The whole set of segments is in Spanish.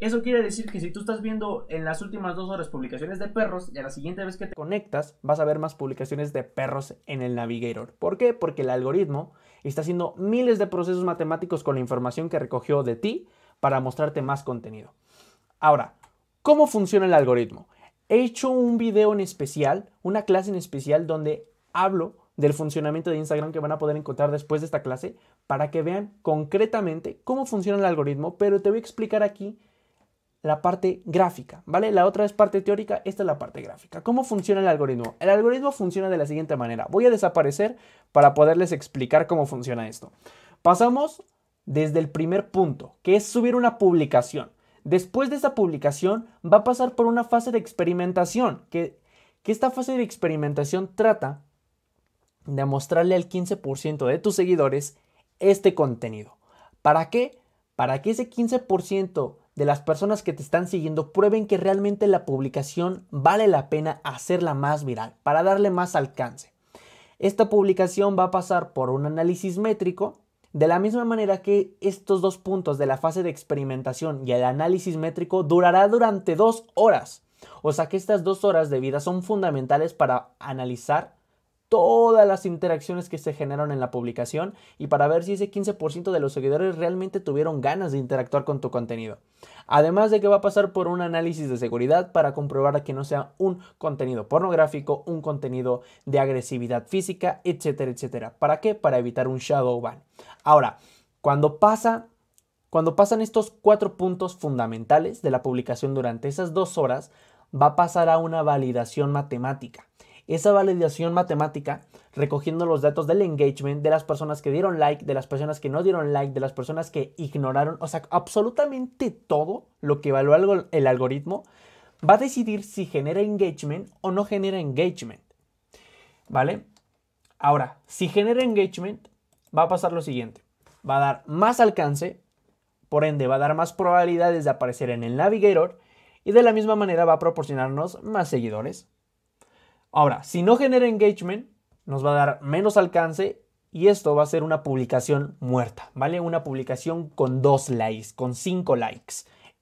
Eso quiere decir que si tú estás viendo en las últimas dos horas publicaciones de perros y a la siguiente vez que te conectas vas a ver más publicaciones de perros en el Navigator. ¿Por qué? Porque el algoritmo está haciendo miles de procesos matemáticos con la información que recogió de ti para mostrarte más contenido. Ahora, ¿cómo funciona el algoritmo? He hecho un video en especial, una clase en especial donde hablo del funcionamiento de Instagram que van a poder encontrar después de esta clase para que vean concretamente cómo funciona el algoritmo, pero te voy a explicar aquí la parte gráfica, ¿vale? La otra es parte teórica, esta es la parte gráfica. ¿Cómo funciona el algoritmo? El algoritmo funciona de la siguiente manera. Voy a desaparecer para poderles explicar cómo funciona esto. Pasamos desde el primer punto, que es subir una publicación. Después de esa publicación va a pasar por una fase de experimentación, que, esta fase de experimentación trata de mostrarle al 15% de tus seguidores este contenido. ¿Para qué? Para que ese 15% de las personas que te están siguiendo prueben que realmente la publicación vale la pena hacerla más viral para darle más alcance. Esta publicación va a pasar por un análisis métrico, de la misma manera que estos dos puntos de la fase de experimentación y el análisis métrico durará durante dos horas. O sea que estas dos horas de vida son fundamentales para analizar todas las interacciones que se generan en la publicación y para ver si ese 15% de los seguidores realmente tuvieron ganas de interactuar con tu contenido. Además de que va a pasar por un análisis de seguridad para comprobar que no sea un contenido pornográfico, un contenido de agresividad física, etcétera, etcétera. ¿Para qué? Para evitar un shadow ban. Ahora, cuando pasa cuando pasan estos cuatro puntos fundamentales de la publicación durante esas dos horas, va a pasar a una validación matemática esa validación matemática recogiendo los datos del engagement, de las personas que dieron like, de las personas que no dieron like, de las personas que ignoraron, o sea, absolutamente todo lo que evalúa el algoritmo va a decidir si genera engagement o no genera engagement. ¿Vale? Ahora, si genera engagement, va a pasar lo siguiente. Va a dar más alcance, por ende va a dar más probabilidades de aparecer en el navigator y de la misma manera va a proporcionarnos más seguidores, Ahora, si no genera engagement, nos va a dar menos alcance y esto va a ser una publicación muerta, ¿vale? Una publicación con dos likes, con cinco likes.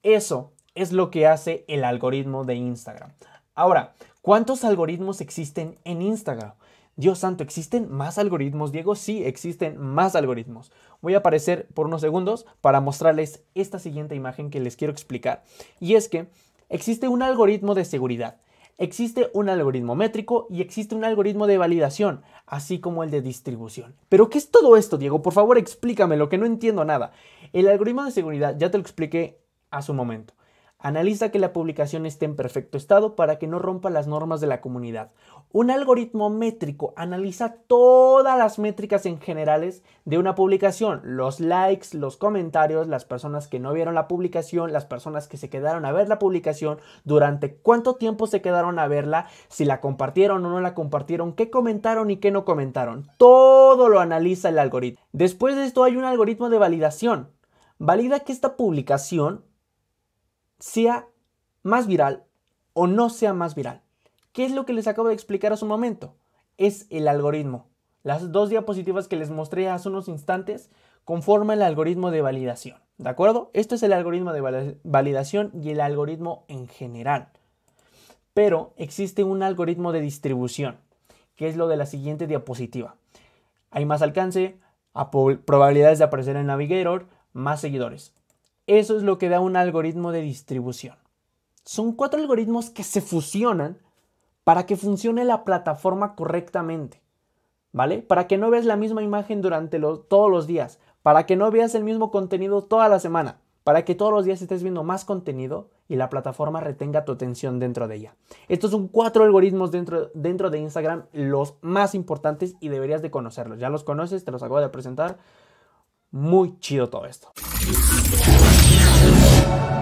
Eso es lo que hace el algoritmo de Instagram. Ahora, ¿cuántos algoritmos existen en Instagram? Dios santo, ¿existen más algoritmos, Diego? Sí, existen más algoritmos. Voy a aparecer por unos segundos para mostrarles esta siguiente imagen que les quiero explicar. Y es que existe un algoritmo de seguridad Existe un algoritmo métrico y existe un algoritmo de validación, así como el de distribución. Pero ¿qué es todo esto, Diego? Por favor, explícame lo que no entiendo nada. El algoritmo de seguridad ya te lo expliqué hace un momento. Analiza que la publicación esté en perfecto estado para que no rompa las normas de la comunidad. Un algoritmo métrico analiza todas las métricas en generales de una publicación, los likes, los comentarios, las personas que no vieron la publicación, las personas que se quedaron a ver la publicación, durante cuánto tiempo se quedaron a verla, si la compartieron o no la compartieron, qué comentaron y qué no comentaron. Todo lo analiza el algoritmo. Después de esto hay un algoritmo de validación. Valida que esta publicación sea más viral o no sea más viral. ¿Qué es lo que les acabo de explicar hace un momento? Es el algoritmo. Las dos diapositivas que les mostré hace unos instantes conforman el algoritmo de validación. ¿De acuerdo? Esto es el algoritmo de validación y el algoritmo en general. Pero existe un algoritmo de distribución, que es lo de la siguiente diapositiva. Hay más alcance, a probabilidades de aparecer en Navigator, más seguidores. Eso es lo que da un algoritmo de distribución. Son cuatro algoritmos que se fusionan para que funcione la plataforma correctamente. ¿Vale? Para que no veas la misma imagen durante todos los días, para que no veas el mismo contenido toda la semana, para que todos los días estés viendo más contenido y la plataforma retenga tu atención dentro de ella. Estos son cuatro algoritmos dentro, dentro de Instagram, los más importantes y deberías de conocerlos. Ya los conoces, te los acabo de presentar. Muy chido todo esto. you